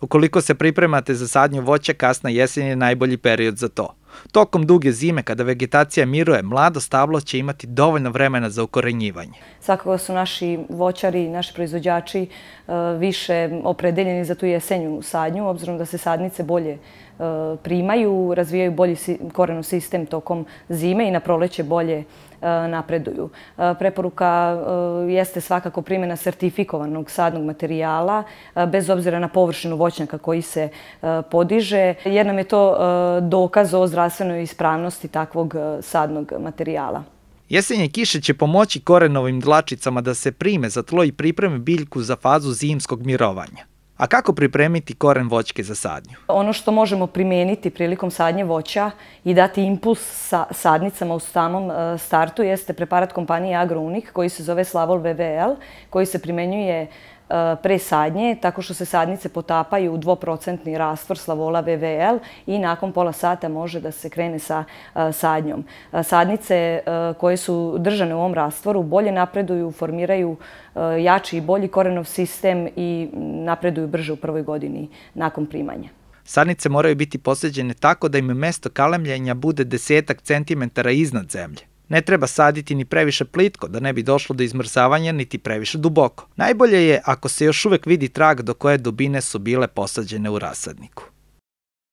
Ukoliko se pripremate za sadnju voća, kasna jesen je najbolji period za to. Tokom duge zime, kada vegetacija miruje, mlado stablo će imati dovoljno vremena za ukorenjivanje. Svakako su naši voćari, naši proizvođači e, više opredeljeni za tu jesenju sadnju, obzirom da se sadnice bolje e, primaju, razvijaju bolji korenu sistem tokom zime i na proleće bolje e, napreduju. Preporuka jeste svakako primjena sertifikovanog sadnog materijala bez obzira na površinu voćnjaka koji se podiže, jer nam je to dokaz o zdravstvenosti zdravstvenoj ispravnosti takvog e, sadnog materijala. Jesenje kiše će pomoći korenovim dlačicama da se prime za tlo i pripreme biljku za fazu zimskog mirovanja. A kako pripremiti koren voćke za sadnju? Ono što možemo primijeniti prilikom sadnje voća i dati impuls sa sadnicama u samom e, startu jeste preparat kompanije Agrounik koji se zove Slavol VVL koji se primenjuje uh, E, pre sadnje, tako što se sadnice potapaju u dvoprocentni rastvor slavola VVL i nakon pola sata može da se krene sa e, sadnjom. E, sadnice koje su držane u ovom rastvoru bolje napreduju, formiraju jači i bolji korenov sistem i napreduju brže u prvoj godini nakon primanja. Sadnice moraju biti posjeđene tako da im mesto kalemljenja bude desetak centimetara iznad zemlje. Ne treba saditi ni previše plitko da ne bi došlo do izmrzavanja niti previše duboko. Najbolje je ako se još uvek vidi trag do koje dubine su bile posađene u rasadniku.